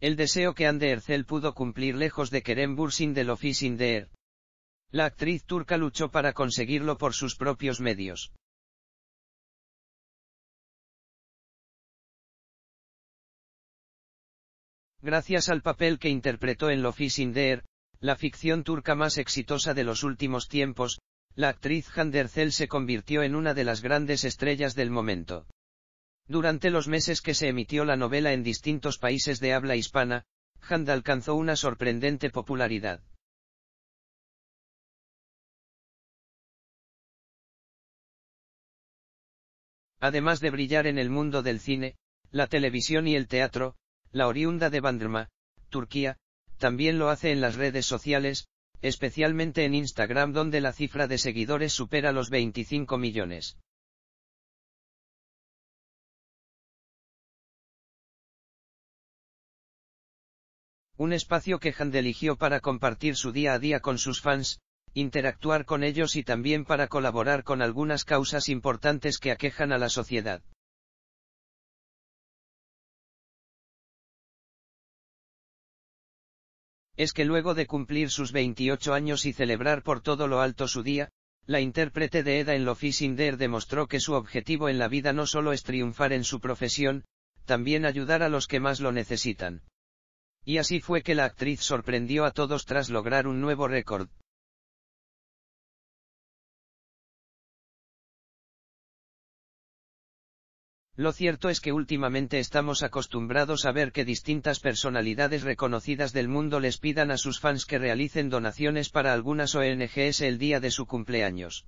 el deseo que Hande pudo cumplir lejos de Kerem Bursin de Office La actriz turca luchó para conseguirlo por sus propios medios. Gracias al papel que interpretó en Lofi Sinder, la ficción turca más exitosa de los últimos tiempos, la actriz Handercel se convirtió en una de las grandes estrellas del momento. Durante los meses que se emitió la novela en distintos países de habla hispana, Hand alcanzó una sorprendente popularidad. Además de brillar en el mundo del cine, la televisión y el teatro, la oriunda de Bandrma, Turquía, también lo hace en las redes sociales, especialmente en Instagram donde la cifra de seguidores supera los 25 millones. Un espacio que Hand eligió para compartir su día a día con sus fans, interactuar con ellos y también para colaborar con algunas causas importantes que aquejan a la sociedad. Es que luego de cumplir sus 28 años y celebrar por todo lo alto su día, la intérprete de Eda en Lo Fishing demostró que su objetivo en la vida no solo es triunfar en su profesión, también ayudar a los que más lo necesitan. Y así fue que la actriz sorprendió a todos tras lograr un nuevo récord. Lo cierto es que últimamente estamos acostumbrados a ver que distintas personalidades reconocidas del mundo les pidan a sus fans que realicen donaciones para algunas ONGs el día de su cumpleaños.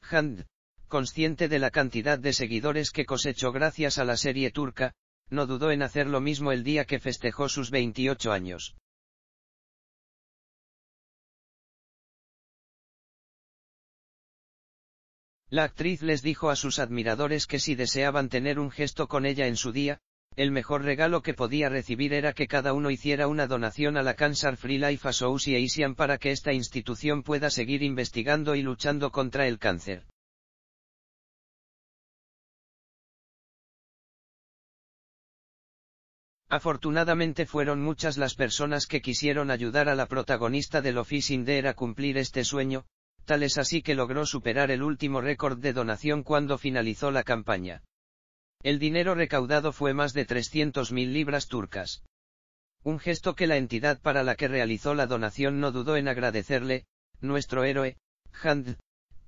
Hand, consciente de la cantidad de seguidores que cosechó gracias a la serie turca, no dudó en hacer lo mismo el día que festejó sus 28 años. La actriz les dijo a sus admiradores que si deseaban tener un gesto con ella en su día, el mejor regalo que podía recibir era que cada uno hiciera una donación a la Cancer Free Life Association para que esta institución pueda seguir investigando y luchando contra el cáncer. Afortunadamente fueron muchas las personas que quisieron ayudar a la protagonista del Office fi a cumplir este sueño, tales así que logró superar el último récord de donación cuando finalizó la campaña. El dinero recaudado fue más de 300.000 libras turcas. Un gesto que la entidad para la que realizó la donación no dudó en agradecerle, nuestro héroe, Hand,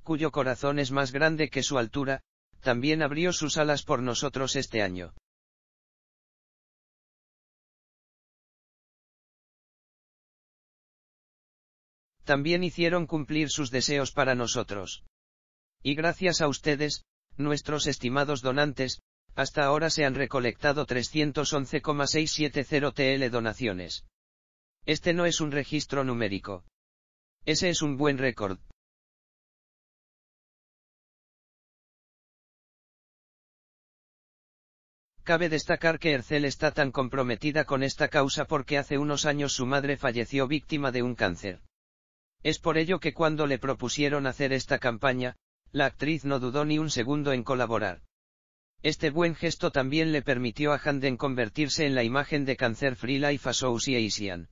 cuyo corazón es más grande que su altura, también abrió sus alas por nosotros este año. también hicieron cumplir sus deseos para nosotros. Y gracias a ustedes, nuestros estimados donantes, hasta ahora se han recolectado 311,670 TL donaciones. Este no es un registro numérico. Ese es un buen récord. Cabe destacar que Ercel está tan comprometida con esta causa porque hace unos años su madre falleció víctima de un cáncer. Es por ello que cuando le propusieron hacer esta campaña, la actriz no dudó ni un segundo en colaborar. Este buen gesto también le permitió a Handen convertirse en la imagen de Cancer Free Life Association.